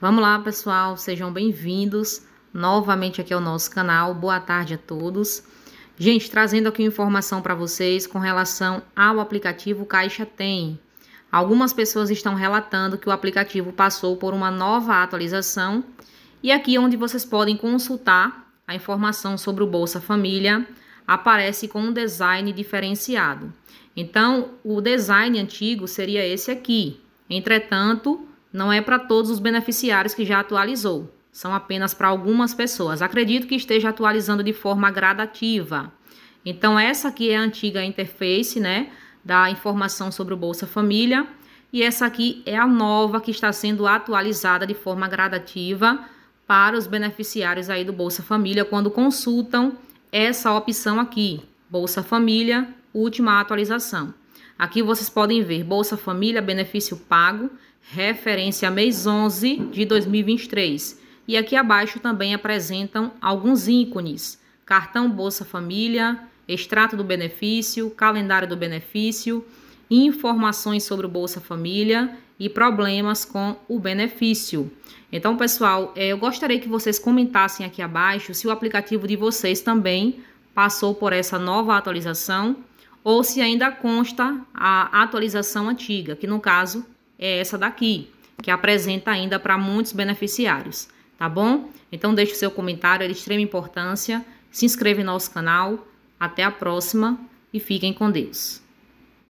Vamos lá, pessoal, sejam bem-vindos novamente aqui ao nosso canal. Boa tarde a todos. Gente, trazendo aqui informação para vocês com relação ao aplicativo Caixa Tem. Algumas pessoas estão relatando que o aplicativo passou por uma nova atualização e aqui onde vocês podem consultar a informação sobre o Bolsa Família aparece com um design diferenciado. Então, o design antigo seria esse aqui. Entretanto, não é para todos os beneficiários que já atualizou, são apenas para algumas pessoas. Acredito que esteja atualizando de forma gradativa. Então, essa aqui é a antiga interface, né, da informação sobre o Bolsa Família, e essa aqui é a nova que está sendo atualizada de forma gradativa para os beneficiários aí do Bolsa Família quando consultam essa opção aqui, Bolsa Família, última atualização. Aqui vocês podem ver Bolsa Família, benefício pago, referência mês 11 de 2023. E aqui abaixo também apresentam alguns ícones: cartão Bolsa Família, extrato do benefício, calendário do benefício, informações sobre o Bolsa Família e problemas com o benefício. Então, pessoal, é, eu gostaria que vocês comentassem aqui abaixo se o aplicativo de vocês também passou por essa nova atualização ou se ainda consta a atualização antiga, que no caso é essa daqui, que apresenta ainda para muitos beneficiários, tá bom? Então deixe o seu comentário, é de extrema importância. Se inscreva no nosso canal. Até a próxima e fiquem com Deus.